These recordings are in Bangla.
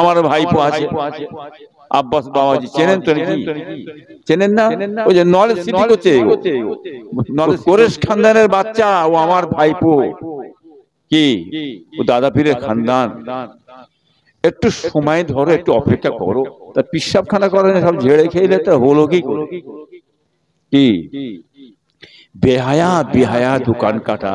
আমার ভাই আছে আব্বাস বাবাজি চেনেন তো নাকি চেনেন না ওই যে নলেজ সিটি করছে কোরেশ খানদানের বাচ্চা ও আমার ভাইপো কি ও দাদা পীরের খানদান একটু সময় ধরে একটু অপেক্ষা করো তা পিসাবখানা করেন সব ঝেড়ে খেলে তা হলো কি কি বেহায়া বেহায়া দোকান কাটা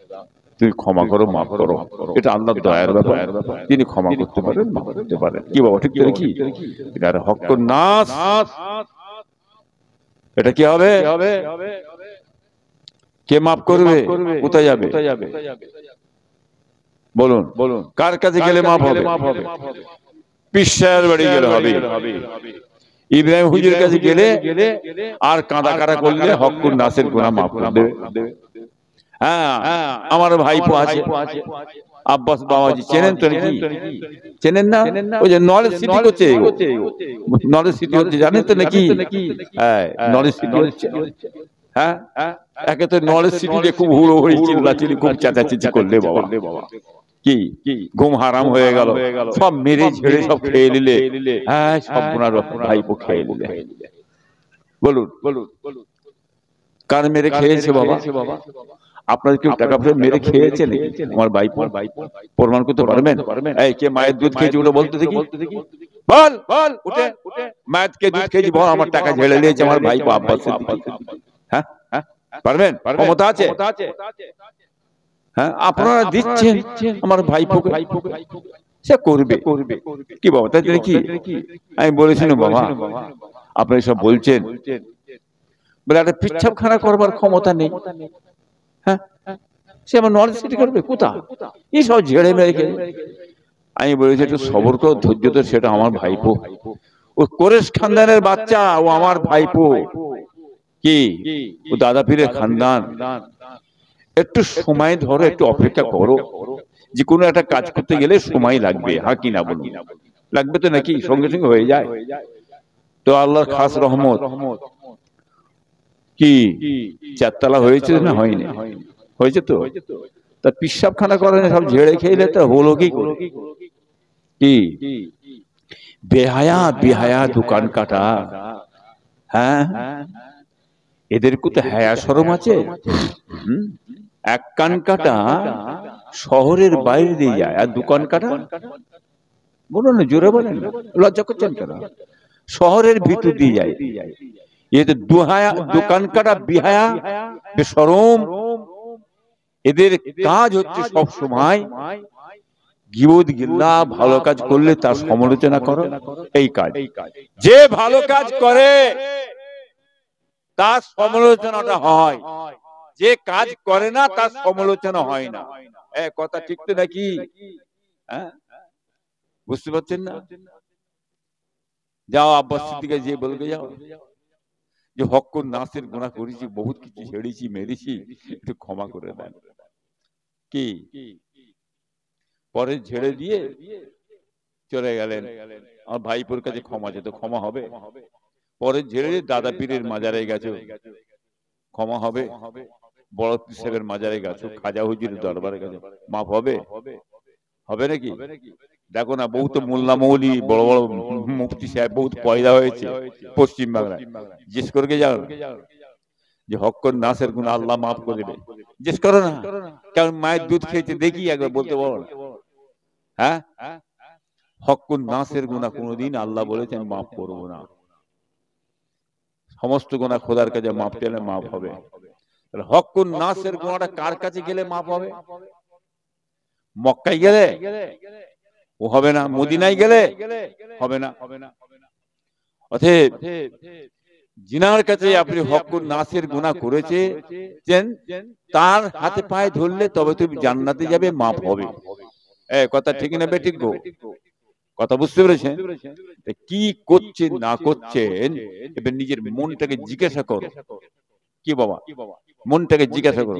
তুমি ক্ষমা করো মাফ করো এটা আল্লাহ দয়ার ব্যাপার তিনি ক্ষমা করতে পারেন মাফ করতে পারেন কি বাবা ঠিক করে কি এটা হক নাস এটা কি হবে কে মাফ করবে কোথায় যাবে বলুন বলুন কার কাছে গেলে মাফ হবে পিসার বাড়ি গেলে হবে ইব্রাহিম হুজুরের কাছে গেলে আর কাঁদা কারা করলে হকুর নাসের গুণা মাফ করে দেবে হ্যাঁ, হ্যাঁ, হ্যাঁ, হ্যাঁ আমার ভাইপো আছে আব্বাস বাবাজি চেনেন তো নাকি চেনেন না ওই যে নলেজ সিটি হচ্ছে নলেজ সিটি হচ্ছে জানেন তো নাকি হ্যাঁ নলেজ সিটি হচ্ছে হ্যাঁ একে তো নলেজ সিটি দিয়ে খুব হুড়োহুড়ি চিল্লাচিল্লি খুব চেঁচাচেঁচি করলে বাবা কি ঘুম হারাম হয়ে গেল সব মেরে ঝেড়ে সব খেয়ে নিলে হ্যাঁ সব ওনার ভাইপো খেয়ে নিলে বলুন বলুন বলুন কার মেরে খেয়েছে বাবা বাবা কেউ টাকা পয়সা মেরে আমার ভাই প্রমাণ করতে পারবেন এই কে মায়ের দুধ খেয়েছি ওটা বলতে দেখি বল বল উঠে মায়ের দুধ খেয়েছি বল আমার টাকা ঝেড়ে নিয়েছে আমার ভাই হ্যাঁ? হ্যাঁ পারবেন ক্ষমতা আছে হ্যাঁ আপনারা হ্যাঁ, দিচ্ছেন আমার ভাই সে করবে কি বাবা তাই কি আমি বলেছিলাম বাবা আপনি সব বলছেন বলে একটা খানা করবার ক্ষমতা নেই হ্যাঁ সে আমার নর্থ সেটি করবে কোথা এই সব ঝেড়ে মেরে খেলে আমি বলেছি একটু সবর তো ধৈর্য তো সেটা আমার ভাইপো ও করেশ খানদানের বাচ্চা ও আমার ভাইপো কি ও দাদা পীরের খানদান একটু সময় ধরো একটু অপেক্ষা করো যে কোনো একটা কাজ করতে গেলে সময় লাগবে হা হ্যাঁ কি না বলুন লাগবে তো নাকি সঙ্গে সঙ্গে হয়ে যায় তো আল্লাহ খাস রহমত কি চারতলা হয়েছে না হয়নি হয়েছে তো তা পিসাবখানা করে সব ঝেড়ে খেলে তা হলো কি কি বেহায়া বেহায়া দোকান কাটা হ্যাঁ এদের কোথায় হায়া সরম আছে এক কান কাটা শহরের বাইরে দিয়ে যায় আর দোকান কাটা বলুন জোরে বলেন লজ্জা করছেন কেন শহরের ভিতর দিয়ে যায় এদের দুহায়া দোকান কাটা বিহায়া বেসরম এদের কাজ হচ্ছে সব সময় গিল্লা ভালো কাজ করলে তার সমালোচনা করো এই কাজ যে ভালো কাজ করে তার সমালোচনাটা হয় যে কাজ করে না তার সমালোচনা হয় না কথা ঠিক তো নাকি হ্যাঁ? হ্যাঁ? বুঝতে পারছেন না যাও আব্বাস দিকে যে বলবে যাও যে হক্কর নাসের গোনা করেছি বহুত কিছু ছেড়েছি মেরেছি একটু ক্ষমা করে দেন কি পরে ঝেড়ে দিয়ে চলে গেলেন আর ভাইপোর কাছে ক্ষমা যেত ক্ষমা হবে পরে ঝেড়ে দাদা পীরের মাজারে গেছে ক্ষমা হবে বড় সাহেবের মাজারে গেছো খাজা হুজির দরবারে গেছো মাফ হবে হবে নাকি দেখো না বহুত মোল্লা মৌলি বড় বড় মুফতি সাহেব বহুত পয়দা হয়েছে পশ্চিম বাংলায় জিজ্ঞেস করকে যাও যে হক্কর নাসের গুণ আল্লাহ মাফ করে দেবে জিজ্ঞেস করো না কারণ মায়ের দুধ খেয়েছে দেখি একবার বলতে বলো না হ্যাঁ, হ্যাঁ? হক্কুন নাসের গুণা কোনদিন আল্লাহ বলেছে আমি মাফ করবো না সমস্ত গোনা খোদার কাছে মাফ পেলে মাফ হবে তাহলে হকুন নাসের গোনাটা কার কাছে গেলে মাফ হবে মক্কায় গেলে ও হবে না মদিনায় গেলে হবে না অতএব জিনার কাছে আপনি হকুর নাসের গুণা করেছে তার হাতে পায়ে ধরলে তবে তুমি জান্নাতে যাবে মাপ হবে কথা ঠিক না বেঠিক গো কথা বুঝতে পেরেছেন কি করছে না করছেন এবার নিজের মনটাকে জিজ্ঞাসা করো কি বাবা মনটাকে জিজ্ঞাসা করো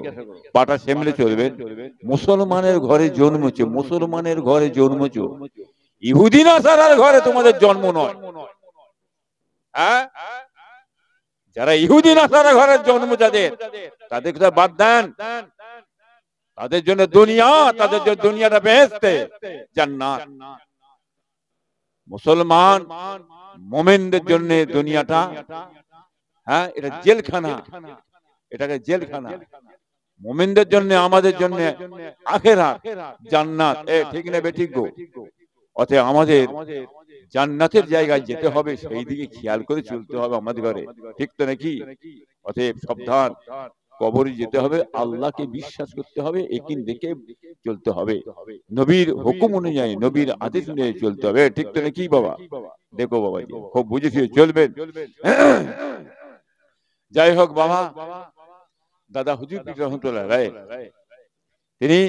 পাটা সেমলে চলবে মুসলমানের ঘরে জন্মছে মুসলমানের ঘরে জন্মেছো ইহুদিন আসারার ঘরে তোমাদের জন্ম নয় হ্যাঁ? যারা ইহুদিন আসারা ঘরের জন্ম যাদের তাদের কথা বাদ দেন তাদের জন্য দুনিয়া তাদের জন্য দুনিয়াটা বেহেস্তে জান্নাত মুসলমান মোমেনদের জন্য দুনিয়াটা হ্যাঁ এটা হ্যাঁ, জেলখানা এটাকে জেলখানা মোমিনদের জন্য আমাদের জন্য হাত জান্নাত এ ঠিক নেবে ঠিক গো অতএব আমাদের জান্নাতের জায়গায় যেতে হবে সেই দিকে খেয়াল করে চলতে হবে আমাদের ঘরে ঠিক তো নাকি অতএব সাবধান কবরে যেতে হবে আল্লাহকে বিশ্বাস করতে হবে একিন দেখে চলতে হবে নবীর হুকুম অনুযায়ী নবীর আদেশ অনুযায়ী চলতে হবে ঠিক তো নাকি বাবা দেখো বাবা খুব বুঝেছি চলবেন যাই হোক বাবা দাদা হুজুর রহমতুল্লাহ রায় তিনি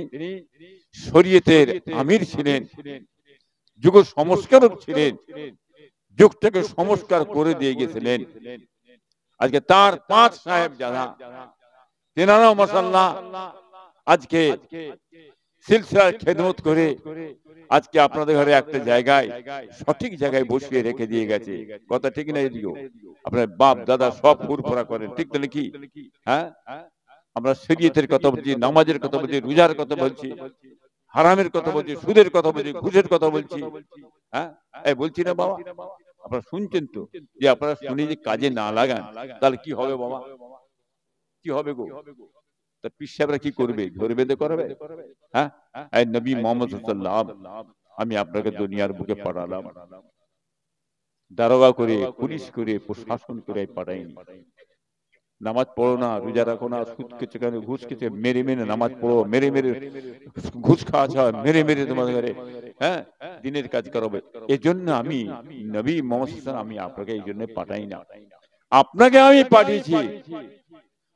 শরীয়তের আমির ছিলেন যুগ সংস্কার ছিলেন যুগটাকে সংস্কার করে দিয়ে গেছিলেন আজকে তার পাঁচ সাহেব যারা তেনারাও মশাল্লাহ আজকে সিলসিলার খেদমত করে আজকে আপনাদের ঘরে একটা জায়গায় সঠিক জায়গায় বসিয়ে রেখে দিয়ে গেছে কথা ঠিক না দিও আপনার বাপ দাদা সব ফুরফুরা করেন ঠিক তাহলে কি হ্যাঁ? হ্যাঁ আমরা শরীয়তের কথা বলছি নামাজের কথা বলছি রোজার কথা বলছি হারামের কথা বলছি সুদের কথা বলছি ঘুষের কথা বলছি হ্যাঁ, হ্যাঁ? বলছি না বাবা আপনারা শুনছেন তো যে আপনারা শুনে যে কাজে না লাগান তাহলে কি হবে বাবা কি হবে গো তার পীর কি করবে ধরে বেঁধে করবে হ্যাঁ, হ্যাঁ? নবী মোহাম্মদ হুসাল্লাম আমি আপনাকে দুনিয়ার বুকে পাঠালাম দারোগা করে পুলিশ করে প্রশাসন করে পাঠাইনি নামাজ পড়ো না রোজা রাখো না সুদ খেছে কেন ঘুষ খেছে মেরে মেরে নামাজ পড়ো মেরে মেরে ঘুষ খাওয়া ছাড়া মেরে মেরে তোমার ঘরে হ্যাঁ? হ্যাঁ দিনের কাজ করবে জন্য আমি নবী মোহাম্মদ আমি আপনাকে এই জন্য পাঠাই না আপনাকে আমি পাঠিয়েছি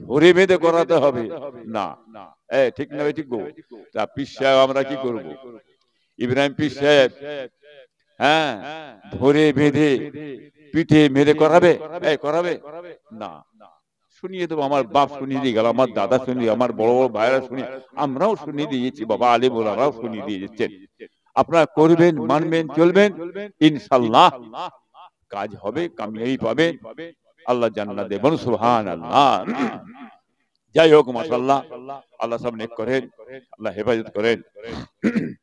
ধরে বেঁধে করাতে হবে না ঠিক না ঠিক গো তা পিস সাহেব আমরা কি করব ইব্রাহিম পিস সাহেব হ্যাঁ, হ্যাঁ। ধরে বেঁধে পিঠে মেরে করাবে করাবে না শুনিয়ে দেবো আমার বাপ শুনিয়ে দিয়ে গেল আমার দাদা শুনি আমার বড় বড় ভাইরা শুনি আমরাও শুনিয়ে দিয়েছি বাবা আলী বোলারাও শুনিয়ে দিয়ে আপনার করবেন মানবেন চলবেন ইনশাল্লাহ কাজ হবে কামিয়াবি পাবে আল্লাহ জান্নাত দে বলুন সুবহানাল্লাহ যাই হোক মাশাআল্লাহ আল্লাহ সব নেক করেন আল্লাহ হেফাজত করেন